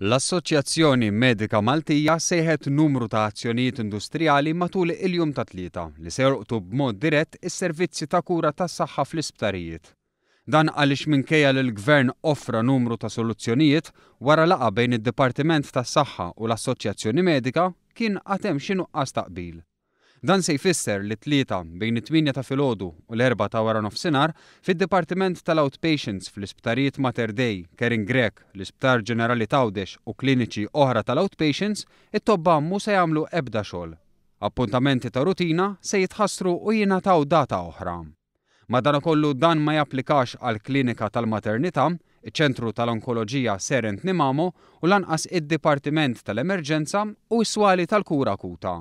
L-Assoċjazzjoni Medika Maltija seħet numru ta' azzjonijiet industrijali matul il-jum ta' tlieta li serqtu b'mod dirett is-servizzi ta' kura tas saħħa fl-isptarijiet. Dan għaliex minkejja li l-Gvern offra numru ta' soluzzjonijiet wara laqa bejn id-Dipartiment tas saħħa u l-Assoċjazzjoni Medika kien għatem xinu qas taqbil. Dan se jfisser li tlieta bejn it-8 ta' filgħodu u l-4 ta' wara nofsinhar fid-Dipartiment tal-Outpatients fl-Isptarijiet Mater Dei, Kerin Grek, l-Isptar Ġenerali Tawdex u kliniċi oħra tal-Outpatients, it-tobba mu se jagħmlu ebda xogħol. Appuntamenti ta' rutina se jitħassru u jingħataw data oħra. Madanakollu dan ma japplikax għal klinika tal-maternità, iċ-ċentru tal-onkoloġija Serent Nimamo u lanqas id-Dipartiment tal-Emerġenza u s-swali tal-kura akuta.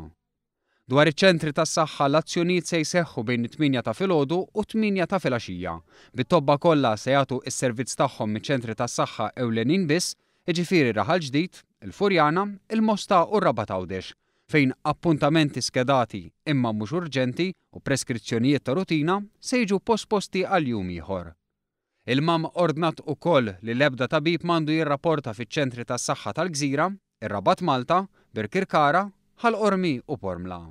Dwar iċ-ċentri tas saħħa l-azzjonijiet se jseħħu bejn 8 ta' filgħodu u 8 ta' filgħaxija. Bit-tobba kollha se jagħtu s-servizz tagħhom miċ-ċentri tas saħħa ewlenin biss, iġifieri raħal ġdid, il-Furjana, il-Mosta u Rabat Għawdex fejn appuntamenti skedati imma mhux urġenti u preskrizzjonijiet ta' rutina se jiġu posposti għal jum ieħor. Il-mam ordnat u koll li lebda tabib mandu jirrapporta fiċ ċentri tas saħħa tal-Gżira, ir-Rabat Malta, Birkirkara, ħal-Ormi u Pormla.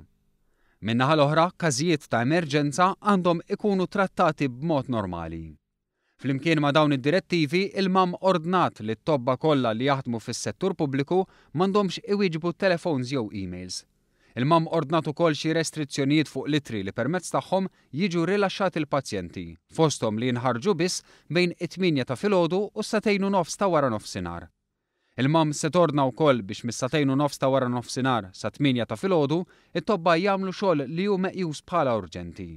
Minnaħa l-oħra, każijiet ta' emerġenza għandhom ikunu trattati b'mod normali. Flimkien ma' dawn id-direttivi, il-mam ordnat li t-tobba kollha li jaħdmu fis-settur pubbliku m'għandhomx iwieġbu telefons jew emails. Il-mam ordnat ukoll xi restrizzjonijiet fuq litri li permezz tagħhom jiġu rilaxxat il-pazjenti, fosthom li nħarġu biss bejn it-8 ta' filgħodu u satejnu nofs ta' wara nofsinhar. Il-mam se torna u koll biex mis satajnu nofs ta' wara nofsinar sa' 8 ta' filodu, it-tobba jamlu xogħol li ju meqjus bħala urġenti.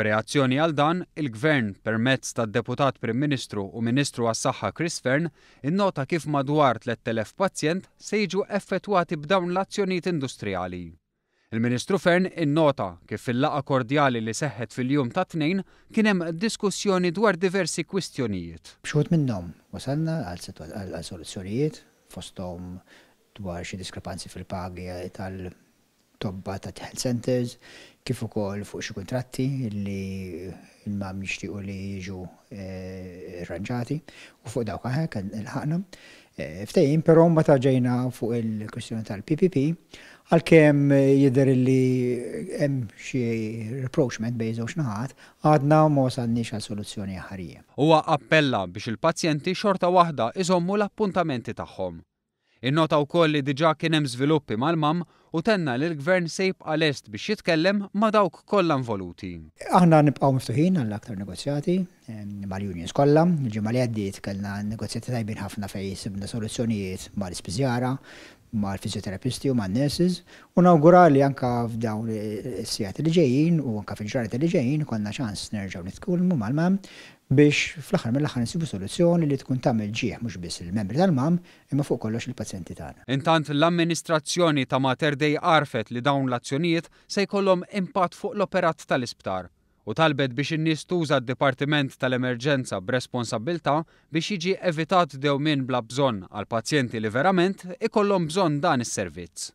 B'reazzjoni għal dan, il-Gvern permezz tad deputat Prim Ministru u Ministru għas-Saħħa Chris Fern innota kif madwar 3000 pazjent se jiġu effettwati b'dawn l-azzjonijiet industrijali. Il-Ministru Fern innota kif fil-laqa kordjali li seħħet fil-jum ta' tnejn kien hemm diskussjoni dwar diversi kwistjonijiet. Bxut minnhom wasalna għal soluzzjonijiet fosthom dwar xi diskrepanzi fil-pagi tal-tobba ta' health centers, kif ukoll fuq xi kuntratti li il mam jixtiequ li jiġu eh, rranġati u fuq dawk kan il-ħaqna. Eh, ftejn, pero meta ġejna fuq il-kwestjoni tal-PPP, għal-kem eh, jidder li eh, hemm xie reproachment bej żewġ naħat, għadna ma wasalniex għal soluzzjoni ħarija. Huwa appella biex il-pazjenti xorta waħda iżommu l-appuntamenti tagħhom. Innota wkoll li diġà kien hemm żviluppi mal-mam u tenna li l-gvern sejb għalest biex jitkellem ma dawk kollha involuti. Aħna nibqgħu miftuħin għall aktar negozjati mal-unions kollha, il-ġimgħa li għaddiet kellna negozjati tajbin ħafna fejn sibna soluzzjonijiet mal-ispiżjara, mal-fizioterapisti u mal-nurses u nawgura li anka f'dawn is-sijat li ġejjin u anka fil ġrati li ġejjin konna ċans nerġgħu nitkulmu mal-mam biex fl-axar mill-axar nsibu soluzzjoni li tkun tagħmel ġieħ mhux biss il-membri tal-mam imma fuq kollox il-pazjenti tagħna. Intant l-amministrazzjoni ta' Mater Dei għarfet li dawn l-azzjonijiet se jkollhom impatt fuq l-operat tal-isptar u talbet biex in-nies tuża d-Dipartiment tal-Emerġenza b'responsabilità biex jiġi evitat dewmin bla bżonn għal pazjenti li verament ikollhom bżonn dan is-servizz.